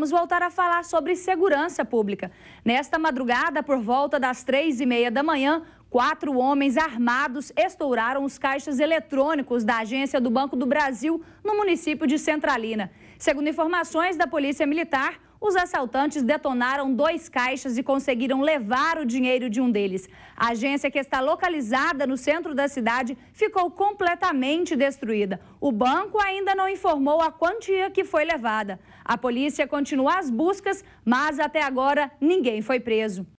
Vamos voltar a falar sobre segurança pública. Nesta madrugada, por volta das três e meia da manhã, quatro homens armados estouraram os caixas eletrônicos da agência do Banco do Brasil no município de Centralina. Segundo informações da Polícia Militar, os assaltantes detonaram dois caixas e conseguiram levar o dinheiro de um deles. A agência que está localizada no centro da cidade ficou completamente destruída. O banco ainda não informou a quantia que foi levada. A polícia continua as buscas, mas até agora ninguém foi preso.